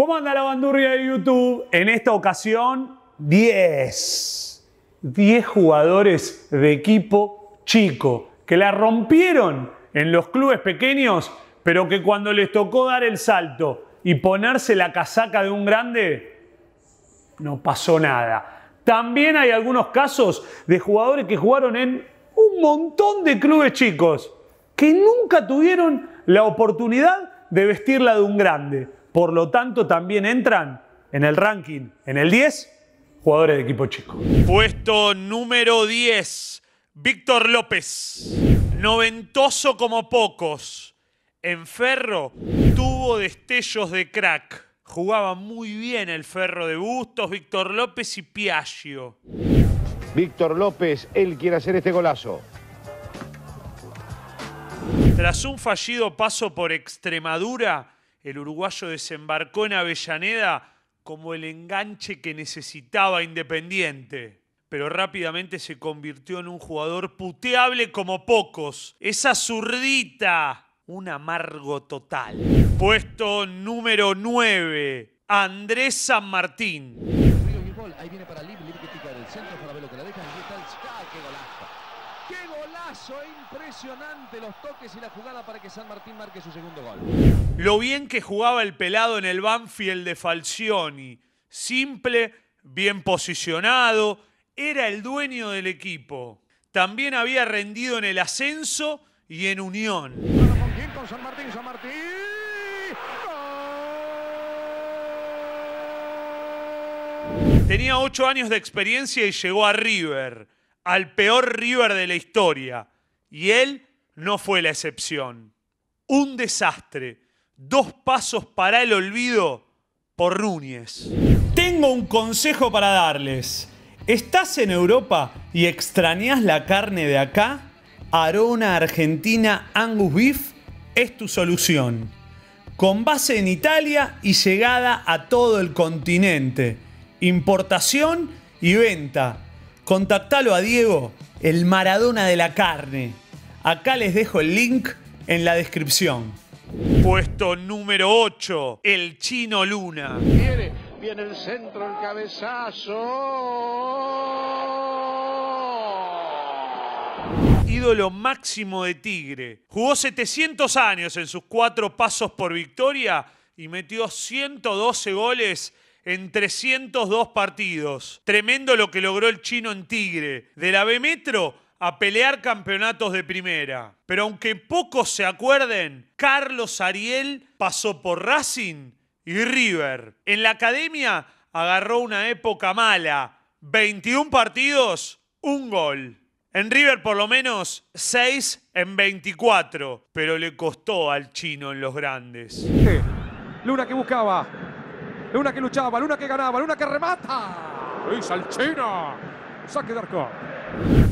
¿Cómo anda la bandurria de YouTube? En esta ocasión, 10. 10 jugadores de equipo chico que la rompieron en los clubes pequeños, pero que cuando les tocó dar el salto y ponerse la casaca de un grande, no pasó nada. También hay algunos casos de jugadores que jugaron en un montón de clubes chicos que nunca tuvieron la oportunidad de vestirla de un grande. Por lo tanto, también entran en el ranking, en el 10, jugadores de equipo chico. Puesto número 10, Víctor López. Noventoso como pocos. En Ferro tuvo destellos de crack. Jugaba muy bien el Ferro de Bustos, Víctor López y Piaggio. Víctor López, él quiere hacer este golazo. Tras un fallido paso por Extremadura, el uruguayo desembarcó en Avellaneda como el enganche que necesitaba Independiente, pero rápidamente se convirtió en un jugador puteable como pocos. Esa zurdita, un amargo total. Puesto número 9, Andrés San Martín. Ahí viene para que centro, para ver lo que impresionante los toques y la jugada para que San Martín marque su segundo gol. Lo bien que jugaba el pelado en el Banfield de Falcioni. Simple, bien posicionado, era el dueño del equipo. También había rendido en el ascenso y en Unión. ¿Con San Martín, San Martín. Tenía ocho años de experiencia y llegó a River, al peor River de la historia. Y él no fue la excepción. Un desastre. Dos pasos para el olvido por Núñez. Tengo un consejo para darles. ¿Estás en Europa y extrañas la carne de acá? Arona Argentina Angus Beef es tu solución. Con base en Italia y llegada a todo el continente. Importación y venta. Contactalo a Diego el Maradona de la carne. Acá les dejo el link en la descripción. Puesto número 8, el chino Luna. Viene, viene el centro, el cabezazo. Ídolo máximo de Tigre. Jugó 700 años en sus cuatro pasos por victoria y metió 112 goles en 302 partidos. Tremendo lo que logró el chino en Tigre. De la B Metro a pelear campeonatos de primera. Pero aunque pocos se acuerden, Carlos Ariel pasó por Racing y River. En la academia agarró una época mala. 21 partidos, un gol. En River por lo menos 6 en 24, pero le costó al chino en los grandes. Luna ¿qué buscaba, una que luchaba, Luna que ganaba, Luna que remata. Luis salchina! Saque de arco.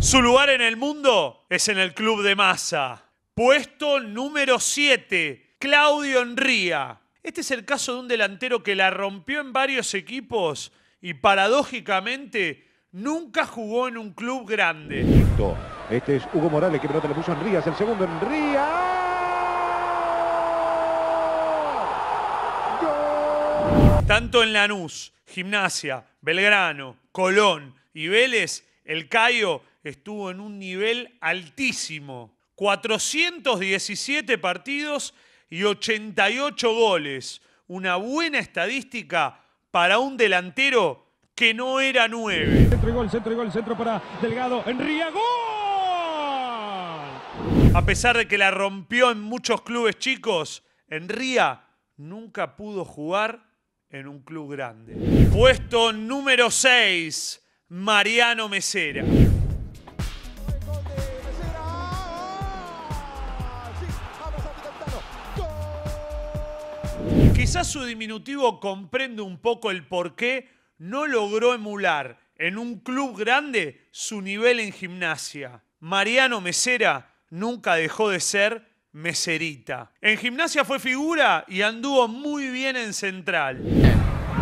Su lugar en el mundo es en el club de masa. Puesto número 7, Claudio Enría. Este es el caso de un delantero que la rompió en varios equipos y paradójicamente nunca jugó en un club grande. Este es Hugo Morales que pelota le puso Es el segundo Ríos. Tanto en Lanús, Gimnasia, Belgrano, Colón y Vélez, el Cayo estuvo en un nivel altísimo. 417 partidos y 88 goles. Una buena estadística para un delantero que no era nueve. Centro y gol, centro y gol, centro para Delgado. Enría, gol. A pesar de que la rompió en muchos clubes chicos, Enría nunca pudo jugar en un club grande. Puesto número 6, Mariano Mesera. Quizás su diminutivo comprende un poco el por qué no logró emular en un club grande su nivel en gimnasia. Mariano Mesera nunca dejó de ser Meserita. En gimnasia fue figura y anduvo muy bien en central.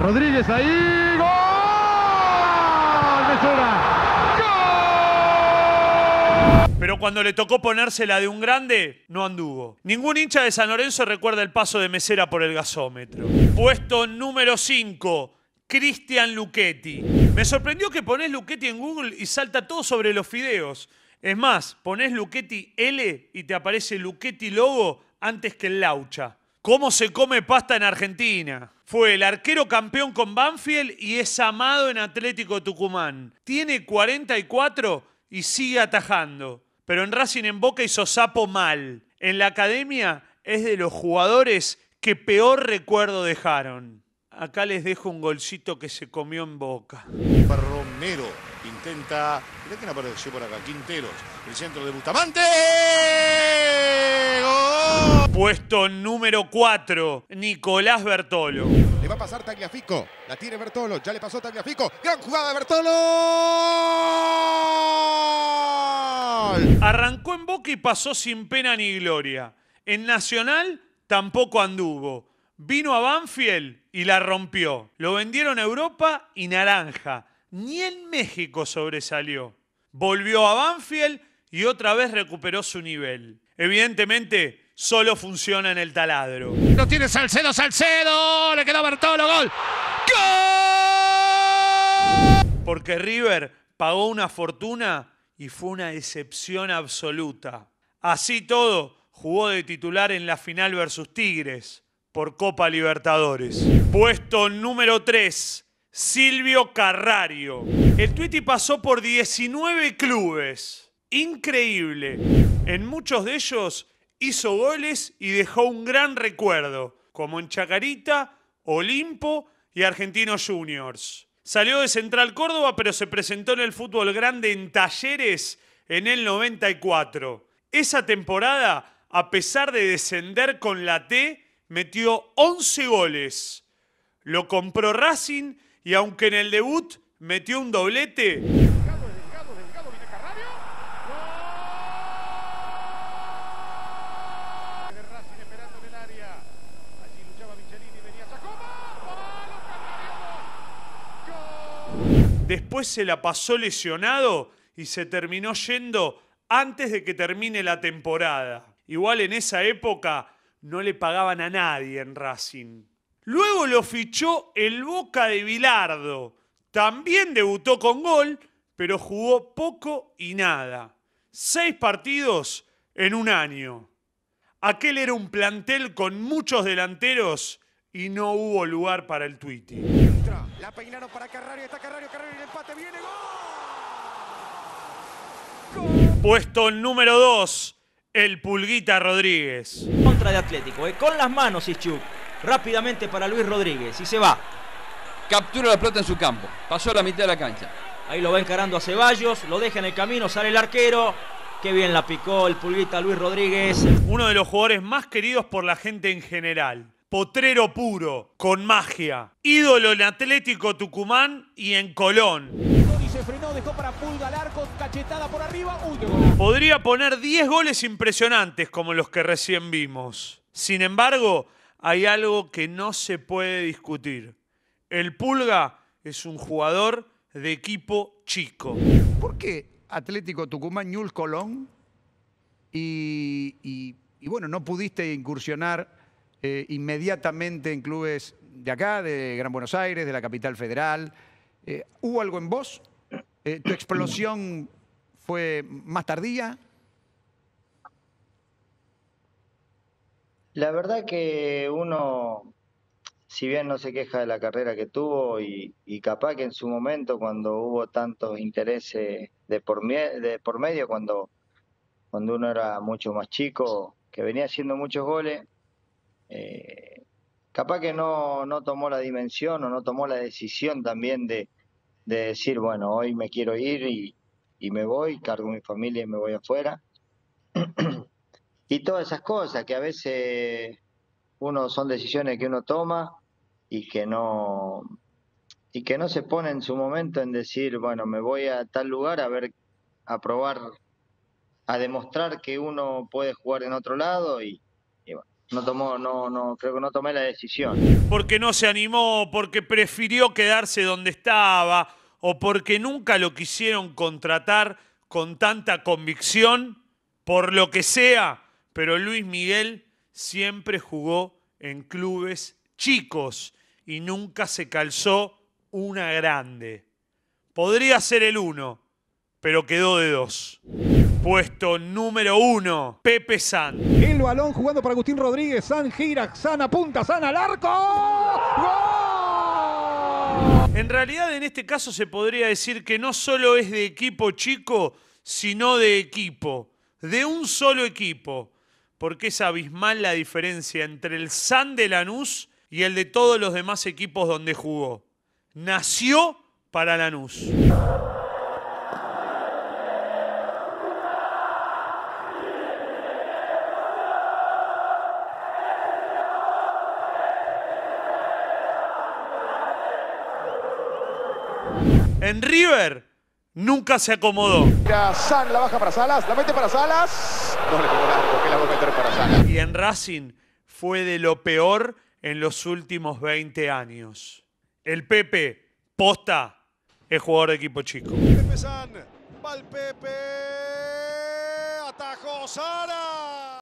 Rodríguez ahí, gol. Pero cuando le tocó ponérsela de un grande, no anduvo. Ningún hincha de San Lorenzo recuerda el paso de Mesera por el gasómetro. Puesto número 5. Cristian Luchetti. Me sorprendió que ponés Luchetti en Google y salta todo sobre los fideos. Es más, pones Luquetti L y te aparece Luquetti Lobo antes que el Laucha. ¿Cómo se come pasta en Argentina? Fue el arquero campeón con Banfield y es amado en Atlético Tucumán. Tiene 44 y sigue atajando. Pero en Racing en Boca hizo sapo mal. En la academia es de los jugadores que peor recuerdo dejaron. Acá les dejo un golcito que se comió en boca. Romero intenta. Mirá que apareció por acá. Quinteros. El centro de Bustamante. ¡Gol! Puesto número 4. Nicolás Bertolo. Le va a pasar Tagliafico. La tiene Bertolo. Ya le pasó Tagliafico. Gran jugada de Bertolo. Arrancó en boca y pasó sin pena ni gloria. En Nacional tampoco anduvo. Vino a Banfield y la rompió. Lo vendieron a Europa y naranja. Ni en México sobresalió. Volvió a Banfield y otra vez recuperó su nivel. Evidentemente, solo funciona en el taladro. No tiene Salcedo, Salcedo. Le quedó Bertolo, gol. ¡Gol! Porque River pagó una fortuna y fue una excepción absoluta. Así todo, jugó de titular en la final versus Tigres por Copa Libertadores. Puesto número 3, Silvio Carrario. El Twitty pasó por 19 clubes. Increíble. En muchos de ellos hizo goles y dejó un gran recuerdo, como en Chacarita, Olimpo y Argentinos Juniors. Salió de Central Córdoba, pero se presentó en el fútbol grande en Talleres en el 94. Esa temporada, a pesar de descender con la T, metió 11 goles. Lo compró Racing y aunque en el debut metió un doblete, después se la pasó lesionado y se terminó yendo antes de que termine la temporada. Igual en esa época no le pagaban a nadie en Racing. Luego lo fichó el Boca de Vilardo También debutó con gol, pero jugó poco y nada. Seis partidos en un año. Aquel era un plantel con muchos delanteros y no hubo lugar para el Twitty. La peinaron para Carrario, está el empate viene, ¡gol! Puesto número 2 el Pulguita Rodríguez. Contra de Atlético, eh, con las manos Ischuk. Rápidamente para Luis Rodríguez y se va. Captura la pelota en su campo. Pasó a la mitad de la cancha. Ahí lo va encarando a Ceballos, lo deja en el camino, sale el arquero. Qué bien la picó el Pulguita Luis Rodríguez. Uno de los jugadores más queridos por la gente en general. Potrero puro, con magia. Ídolo en Atlético Tucumán y en Colón frenó, dejó para Pulga el arco, cachetada por arriba. Podría poner 10 goles impresionantes como los que recién vimos. Sin embargo, hay algo que no se puede discutir. El Pulga es un jugador de equipo chico. ¿Por qué Atlético Tucumán, Ñul Colón y, bueno, no pudiste incursionar eh, inmediatamente en clubes de acá, de Gran Buenos Aires, de la capital federal? Eh, ¿Hubo algo en vos eh, ¿Tu explosión fue más tardía? La verdad que uno, si bien no se queja de la carrera que tuvo y, capaz que en su momento cuando hubo tantos intereses de por, de por medio, cuando, cuando uno era mucho más chico, que venía haciendo muchos goles, eh, capaz que no, no tomó la dimensión o no tomó la decisión también de, de decir, bueno, hoy me quiero ir y, me voy, cargo mi familia y me voy afuera. y todas esas cosas que a veces uno son decisiones que uno toma y que no y que no se pone en su momento en decir, bueno, me voy a tal lugar a ver a probar a demostrar que uno puede jugar en otro lado y, no tomó, no, no, creo que no tomé la decisión. Porque no se animó, porque prefirió quedarse donde estaba, o porque nunca lo quisieron contratar con tanta convicción, por lo que sea, pero Luis Miguel siempre jugó en clubes chicos y nunca se calzó una grande. Podría ser el uno, pero quedó de dos. Puesto número uno, Pepe San. El balón jugando para Agustín Rodríguez. San gira, San apunta, San al arco. En realidad, en este caso se podría decir que no solo es de equipo chico, sino de equipo, de un solo equipo, porque es abismal la diferencia entre el San de Lanús y el de todos los demás equipos donde jugó. Nació para Lanús. River nunca se acomodó. San la baja para Salas, la mete para Salas. No le pongo largo, que la voy a meter para Salas. Y en Racing fue de lo peor en los últimos 20 años. El Pepe, posta, es jugador de equipo chico. Pepe San, va el Pepe, atajó Sara.